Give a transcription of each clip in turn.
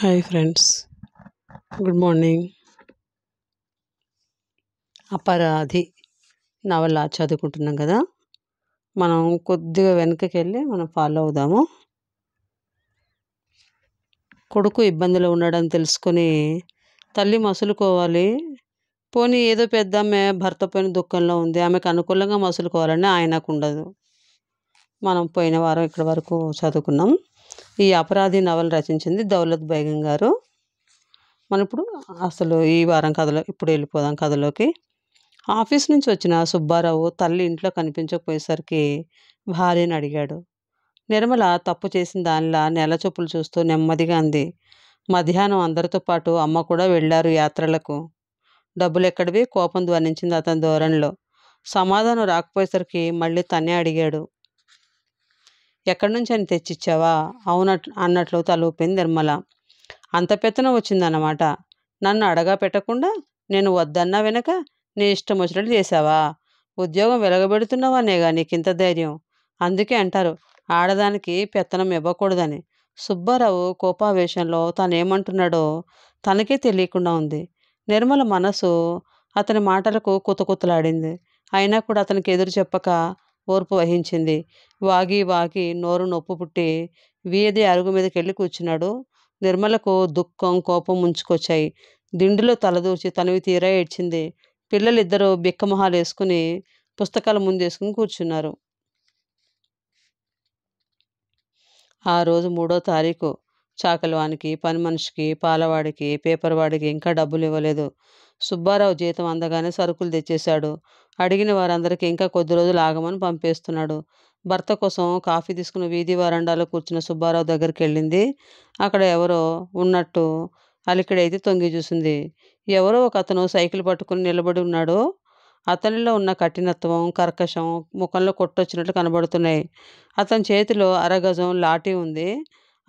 Hi friends good morning Aparadhi నవల చదువుకుంటున్నాం కదా మనం కొద్దిగా వెనకకి వెళ్ళి మనం ఫాలో అవుదాము కొడుకు ఇబ్బందిలో ఉండడం తెలుసుకొని తల్లి మసులుకోవాలి పోనీ ఏదో పెద్ద ఆమె భర్త పోయిన దుఃఖంలో ఉంది ఆమెకు అనుకూలంగా మసులుకోవాలని ఆయనకు ఉండదు మనం పోయిన వారం ఇక్కడ వరకు చదువుకున్నాం ఈ అపరాధి నవల రచించింది దౌలత్ బేగం గారు మనం ఇప్పుడు అసలు ఈ వారం కథలో ఇప్పుడు వెళ్ళిపోదాం కథలోకి ఆఫీస్ నుంచి వచ్చిన సుబ్బారావు తల్లి ఇంట్లో కనిపించకపోయేసరికి భార్యని అడిగాడు నిర్మల తప్పు చేసిన దానిలా నెల చొప్పులు చూస్తూ నెమ్మదిగా అంది మధ్యాహ్నం అందరితో పాటు అమ్మ కూడా వెళ్ళారు యాత్రలకు డబ్బులు ఎక్కడివి కోపం ధ్వనించింది అతని ధోరణిలో సమాధానం రాకపోయేసరికి మళ్ళీ తనే అడిగాడు ఎక్కడి నుంచి అని తెచ్చిచ్చావా అవునట్ అన్నట్లు తలూపింది నిర్మల అంత పెత్తనం వచ్చిందన్నమాట నన్ను అడగా పెట్టకుండా నేను వద్దన్నా వెనక నీ ఇష్టం వచ్చినట్లు చేశావా ఉద్యోగం వెలగబెడుతున్నావానేగా నీకింత ధైర్యం అందుకే అంటారు ఆడదానికి పెత్తనం ఇవ్వకూడదని సుబ్బారావు కోపావేశంలో తానేమంటున్నాడో తనకే తెలియకుండా ఉంది నిర్మల మనసు అతని మాటలకు కుతకుతలాడింది అయినా కూడా అతనికి ఎదురు చెప్పక ఓర్పు వహించింది వాగి వాగి నోరు నొప్పు పుట్టి వీధి అరుగు మీదకి వెళ్ళి కూర్చున్నాడు నిర్మలకు దుఃఖం కోపం ముంచుకొచ్చాయి దిండులో తలదూర్చి తనవి తీరా ఏడ్చింది పిల్లలిద్దరూ బిక్కమొహాలు వేసుకుని పుస్తకాల ముందేసుకుని కూర్చున్నారు ఆ రోజు మూడో తారీఖు చాకలివానికి పని మనిషికి పాలవాడికి పేపర్ వాడికి ఇంకా డబ్బులు ఇవ్వలేదు సుబ్బారావు జీతం అందగానే సరుకులు తెచ్చేశాడు అడిగిన వారందరికీ ఇంకా కొద్ది రోజులు ఆగమని పంపేస్తున్నాడు భర్త కోసం కాఫీ తీసుకుని వీధి వరండాలో కూర్చున్న సుబ్బారావు దగ్గరికి వెళ్ళింది అక్కడ ఎవరో ఉన్నట్టు అలికిడైతే తొంగి చూసింది ఎవరో ఒక అతను సైకిల్ పట్టుకుని నిలబడి ఉన్నాడు అతనిలో ఉన్న కఠినత్వం కర్కశం ముఖంలో కొట్టొచ్చినట్లు కనబడుతున్నాయి అతని చేతిలో అరగజం లాఠీ ఉంది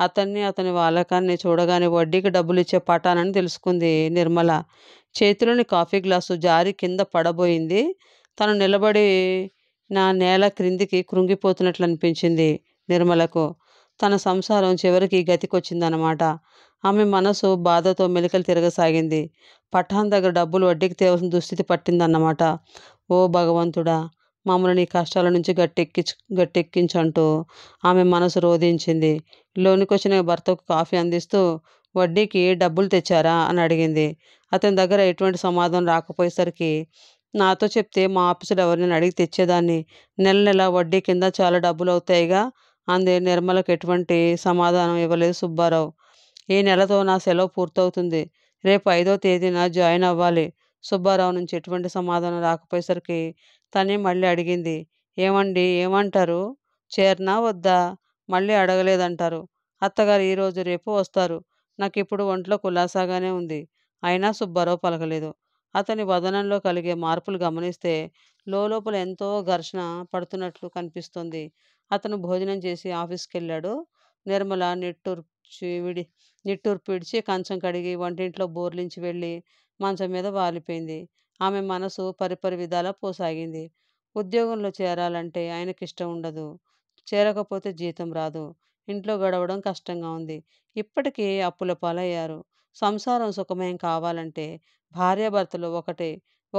అతన్ని అతని వాలకాన్ని చూడగానే వడ్డీకి డబ్బులు ఇచ్చే పటానని తెలుసుకుంది నిర్మల చేతిలోని కాఫీ గ్లాసు జారి కింద పడబోయింది తను నిలబడి నా నేల క్రిందికి కృంగిపోతున్నట్లు అనిపించింది నిర్మలకు తన సంసారం చివరికి గతికొచ్చిందనమాట ఆమె మనసు బాధతో మెలికలు తిరగసాగింది పఠాన్ దగ్గర డబ్బులు వడ్డీకి తేవలసిన దుస్థితి పట్టిందన్నమాట ఓ భగవంతుడా మమ్మల్ని నీ కష్టాల నుంచి గట్టెక్కించు గట్టెక్కించంటూ ఆమె మనసు రోధించింది లోనికొచ్చిన భర్తకు కాఫీ అందిస్తూ వడ్డీకి డబ్బులు తెచ్చారా అని అడిగింది అతని దగ్గర ఎటువంటి సమాధానం రాకపోయేసరికి నాతో చెప్తే మా ఆఫీసులో ఎవరిని అడిగి తెచ్చేదాన్ని నెల నెల వడ్డీ కింద చాలా డబ్బులు అవుతాయిగా అంది నిర్మలకు ఎటువంటి సమాధానం ఇవ్వలేదు సుబ్బారావు ఈ నెలతో నా సెలవు పూర్తవుతుంది రేపు ఐదో తేదీన జాయిన్ అవ్వాలి సుబ్బారావు నుంచి ఎటువంటి సమాధానం రాకపోయేసరికి తనే మళ్ళీ అడిగింది ఏమండి ఏమంటారు చేరినా వద్దా మళ్ళీ అడగలేదంటారు అత్తగారు ఈరోజు రేపు వస్తారు నాకు ఇప్పుడు ఒంట్లో కులాసాగానే ఉంది అయినా సుబ్బారావు పలకలేదు అతని వదనంలో కలిగే మార్పులు గమనిస్తే లోపల ఎంతో ఘర్షణ పడుతున్నట్లు కనిపిస్తుంది అతను భోజనం చేసి ఆఫీస్కి వెళ్ళాడు నిర్మల నిట్టూర్ విడి నిట్టూర్పు విడిచి కంచం కడిగి వంటింట్లో బోర్లించి వెళ్ళి మంచం మీద వాలిపోయింది ఆమె మనసు పరిపరి విధాలా పోసాగింది ఉద్యోగంలో చేరాలంటే ఆయనకి ఇష్టం ఉండదు చేరకపోతే జీతం రాదు ఇంట్లో గడవడం కష్టంగా ఉంది ఇప్పటికీ అప్పుల పాలయ్యారు సంసారం సుఖమయం కావాలంటే భార్యాభర్తలు ఒకటే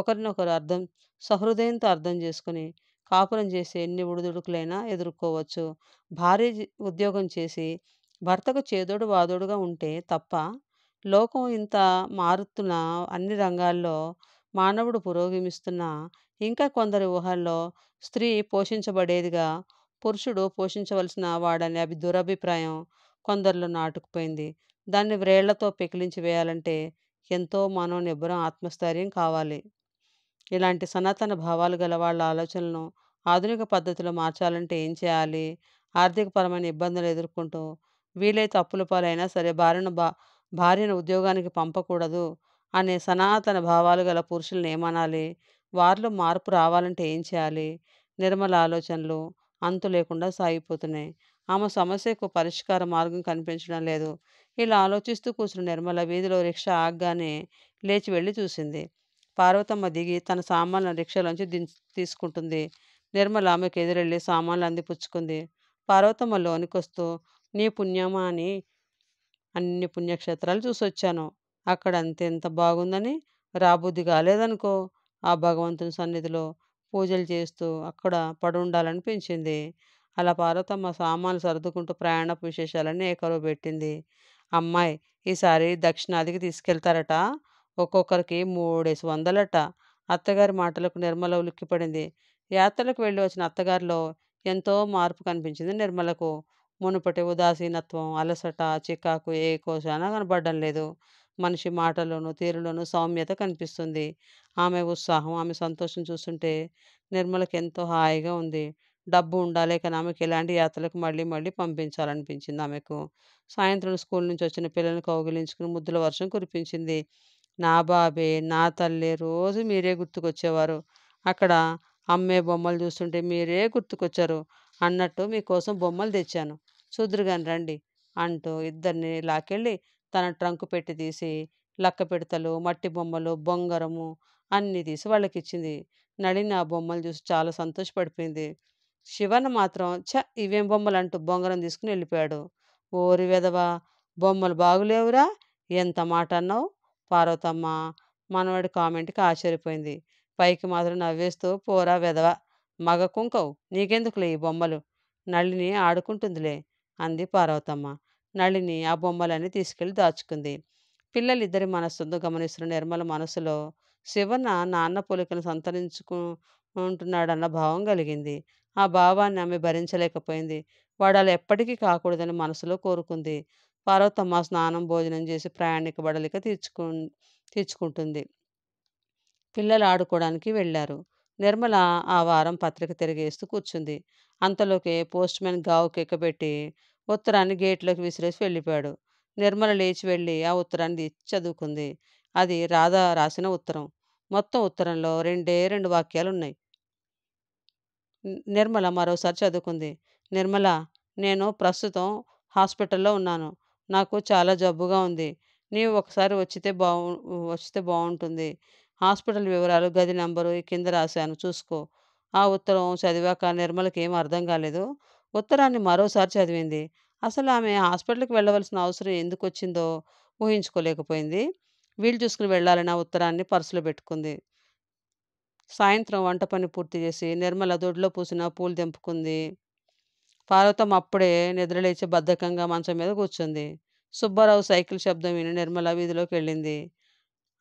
ఒకరినొకరు అర్థం సహృదయంతో అర్థం చేసుకుని కాపురం చేసి ఎన్ని ఉడుదుడుకులైనా ఎదుర్కోవచ్చు భార్య ఉద్యోగం చేసి భర్తకు చేదోడు వాదోడుగా ఉంటే తప్ప లోకం ఇంత మారుతున్న అన్ని రంగాల్లో మానవుడు పురోగమిస్తున్న ఇంకా కొందరి ఊహల్లో స్త్రీ పోషించబడేదిగా పురుషుడు పోషించవలసిన వాడనే అభి దురభిప్రాయం కొందరిలో నాటుకుపోయింది దాన్ని వ్రేళ్లతో పెకిలించి వేయాలంటే ఎంతో మనో నిబ్బరం ఆత్మస్థైర్యం కావాలి ఇలాంటి సనాతన భావాలు గల వాళ్ళ ఆలోచనలను ఆధునిక పద్ధతిలో మార్చాలంటే ఏం చేయాలి ఆర్థికపరమైన ఇబ్బందులు ఎదుర్కొంటూ వీలైతే అప్పుల పాలైనా సరే భార్యను బా భార్యను ఉద్యోగానికి పంపకూడదు అనే సనాతన భావాలు గల పురుషులను ఏమనాలి వారిలో మార్పు రావాలంటే ఏం చేయాలి నిర్మల ఆలోచనలు అంతు లేకుండా సాగిపోతున్నాయి ఆమె సమస్యకు పరిష్కార మార్గం కనిపించడం లేదు ఇలా ఆలోచిస్తూ కూర్చున్న నిర్మల వీధిలో రిక్షా ఆగ్గానే లేచి వెళ్ళి చూసింది పార్వతమ్మ దిగి తన సామాన్ల రిక్షాలోంచి దిం తీసుకుంటుంది నిర్మల ఆమెకు ఎదురెళ్ళి సామాన్లు అందిపుచ్చుకుంది పార్వతమ్మ లోనికొస్తూ నీ పుణ్యమా అని అన్ని పుణ్యక్షేత్రాలు చూసి వచ్చాను అక్కడ అంతెంత బాగుందని రాబుద్ధి కాలేదనుకో ఆ భగవంతుని సన్నిధిలో పూజలు చేస్తూ అక్కడ పడుండాలనిపించింది అలా పార్వతమ్మ సామాన్లు సర్దుకుంటూ ప్రయాణ విశేషాలన్నీ ఏకరువు పెట్టింది అమ్మాయి ఈసారి దక్షిణాదికి తీసుకెళ్తారట ఒక్కొక్కరికి మూడేసి వందలట అత్తగారి మాటలకు నిర్మల ఉలిక్కిపడింది యాత్రలకు వెళ్ళి వచ్చిన అత్తగారిలో ఎంతో మార్పు కనిపించింది నిర్మలకు మునుపటి ఉదాసీనత్వం అలసట చికాకు ఏ కోశాన కనబడడం లేదు మనిషి మాటలోను తీరులోను సౌమ్యత కనిపిస్తుంది ఆమె ఉత్సాహం ఆమె సంతోషం చూస్తుంటే నిర్మలకి ఎంతో హాయిగా ఉంది డబ్బు ఉండాలి కానీ ఆమెకి ఎలాంటి యాత్రలకు మళ్ళీ మళ్ళీ పంపించాలనిపించింది ఆమెకు సాయంత్రం స్కూల్ నుంచి వచ్చిన పిల్లల్ని కౌగిలించుకుని ముద్దుల వర్షం కురిపించింది నా బాబే నా తల్లి రోజు మీరే గుర్తుకొచ్చేవారు అక్కడ అమ్మే బొమ్మలు చూస్తుంటే మీరే గుర్తుకొచ్చారు అన్నట్టు మీకోసం బొమ్మలు తెచ్చాను చూద్దురుగాని రండి అంటూ ఇద్దరిని లాకెళ్ళి తన ట్రంకు పెట్టి తీసి లక్క పిడతలు మట్టి బొమ్మలు బొంగరము అన్నీ తీసి వాళ్ళకి ఇచ్చింది నళిని ఆ బొమ్మలు చూసి చాలా సంతోషపడిపోయింది శివన్న మాత్రం చ ఇవేం బొమ్మలు అంటూ బొంగరం తీసుకుని వెళ్ళిపోయాడు ఓరి వెదవా బొమ్మలు బాగులేవురా ఎంత మాట అన్నావు పార్వతమ్మ మనవాడి కామెంట్కి ఆశ్చర్యపోయింది పైకి మాత్రం నవ్వేస్తూ పోరా వెదవా మగ కుంకవు నీకెందుకులే ఈ బొమ్మలు నళిని ఆడుకుంటుందిలే అంది పార్వతమ్మ నళిని ఆ బొమ్మలన్నీ తీసుకెళ్లి దాచుకుంది పిల్లలిద్దరి మనస్సును గమనిస్తున్న నిర్మల మనసులో శివన్న నాన్న పొలికను సంతరించుకుంటున్నాడన్న భావం కలిగింది ఆ భావాన్ని ఆమె భరించలేకపోయింది వాడు అలా ఎప్పటికీ కాకూడదని మనసులో కోరుకుంది పార్వతమ్మ స్నానం భోజనం చేసి ప్రయాణిక బడలిక తీర్చుకు తీర్చుకుంటుంది పిల్లలు ఆడుకోవడానికి వెళ్ళారు నిర్మల ఆ వారం పత్రిక తిరిగేస్తూ కూర్చుంది అంతలోకి పోస్ట్ మ్యాన్ గావు కెక్కబెట్టి ఉత్తరాన్ని గేట్లోకి విసిరేసి వెళ్ళిపోయాడు నిర్మల లేచి వెళ్ళి ఆ ఉత్తరాన్ని చదువుకుంది అది రాధా రాసిన ఉత్తరం మొత్తం ఉత్తరంలో రెండే రెండు వాక్యాలు ఉన్నాయి నిర్మల మరోసారి చదువుకుంది నిర్మల నేను ప్రస్తుతం హాస్పిటల్లో ఉన్నాను నాకు చాలా జబ్బుగా ఉంది నీవు ఒకసారి వచ్చితే బాగు వస్తే బాగుంటుంది హాస్పిటల్ వివరాలు గది నంబరు కింద రాశాను చూసుకో ఆ ఉత్తరం చదివాక నిర్మలకి ఏం అర్థం కాలేదు ఉత్తరాన్ని మరోసారి చదివింది అసలు ఆమె హాస్పిటల్కి వెళ్ళవలసిన అవసరం ఎందుకు వచ్చిందో ఊహించుకోలేకపోయింది వీలు చూసుకుని వెళ్ళాలని ఆ ఉత్తరాన్ని పర్సులో పెట్టుకుంది సాయంత్రం వంట పని పూర్తి చేసి నిర్మల దొడ్లో పూసిన పూలు దింపుకుంది పార్వతం అప్పుడే నిద్రలేచి బద్ధకంగా మంచం మీద కూర్చుంది సుబ్బారావు సైకిల్ శబ్దం విని నిర్మల వీధిలోకి వెళ్ళింది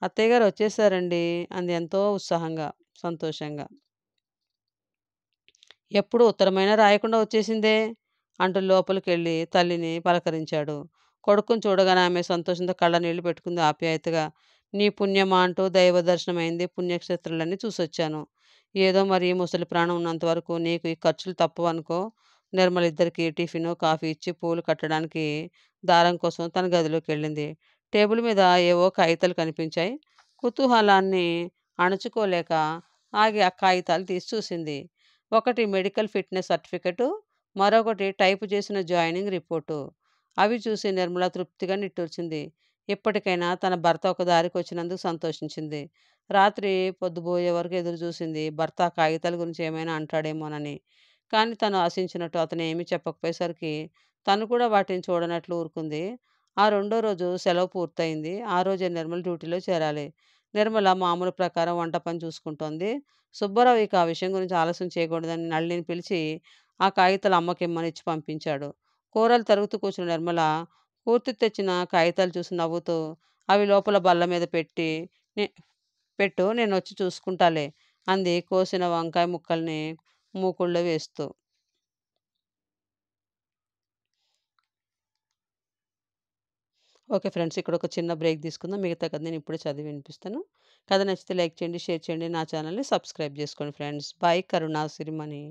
అత్తయ్య గారు వచ్చేసారండి అంది ఎంతో ఉత్సాహంగా సంతోషంగా ఎప్పుడు ఉత్తరమైన రాయకుండా వచ్చేసిందే అంటూ లోపలికి వెళ్ళి తల్లిని పలకరించాడు కొడుకుని చూడగానే ఆమె సంతోషంతో కళ్ళ నీళ్లు పెట్టుకుంది ఆప్యాయతగా నీ పుణ్యమా అంటూ దైవ దర్శనమైంది పుణ్యక్షేత్రాలన్నీ చూసొచ్చాను ఏదో మరి ముసలి ప్రాణం ఉన్నంత వరకు నీకు ఈ ఖర్చులు తప్పవనుకో నిర్మల్ ఇద్దరికి టిఫిన్ కాఫీ ఇచ్చి పూలు కట్టడానికి దారం కోసం తన గదిలోకి వెళ్ళింది టేబుల్ మీద ఏవో కాగితాలు కనిపించాయి కుతూహలాన్ని అణుచుకోలేక ఆగి ఆ కాగితాలు తీసి చూసింది ఒకటి మెడికల్ ఫిట్నెస్ సర్టిఫికెటు మరొకటి టైపు చేసిన జాయినింగ్ రిపోర్టు అవి చూసి నిర్మల తృప్తిగా నిట్టూర్చింది ఇప్పటికైనా తన భర్త ఒక దారికి వచ్చినందుకు సంతోషించింది రాత్రి పొద్దుపోయే వరకు ఎదురు చూసింది భర్త కాగితాల గురించి ఏమైనా అంటాడేమోనని కానీ తను ఆశించినట్టు అతను ఏమీ చెప్పకపోయేసరికి తను కూడా వాటిని చూడనట్లు ఊరుకుంది ఆ రెండో రోజు సెలవు పూర్తయింది. ఆ రోజే నిర్మల డ్యూటీలో చేరాలి. నిర్మల మామూలు ప్రకారం వంట పని చూసుకుంటోంది. సుబ్బారావు ఇక ఆ విషయం గురించి ఆలస్యం చేయకూడదని నళ్ళిని పిలిచి ఆ కాగితాలు అమ్మకిమ్మని ఇచ్చి పంపించాడు. కూరలు తరుగుతూ కూర్చున్న నిర్మల పూర్తి తెచ్చిన కాగితాలు చూసి నవ్వుతూ, అవి లోపల బల్ల మీద పెట్టి నే పెట్టు వచ్చి చూసుకుంటాలే అంది కోసిన వంకాయ ముక్కల్ని మూకుళ్ళో వేస్తూ. ఓకే ఫ్రెండ్స్ ఇక్కడ ఒక చిన్న బ్రేక్ తీసుకుందాం మిగతా కథ నేను ఇప్పుడే చదివి వినిపిస్తాను కథ నచ్చితే లైక్ చేయండి షేర్ చేయండి నా ఛానల్ని సబ్స్క్రైబ్ చేసుకోండి ఫ్రెండ్స్ బాయ్ కరుణా సిరిమణి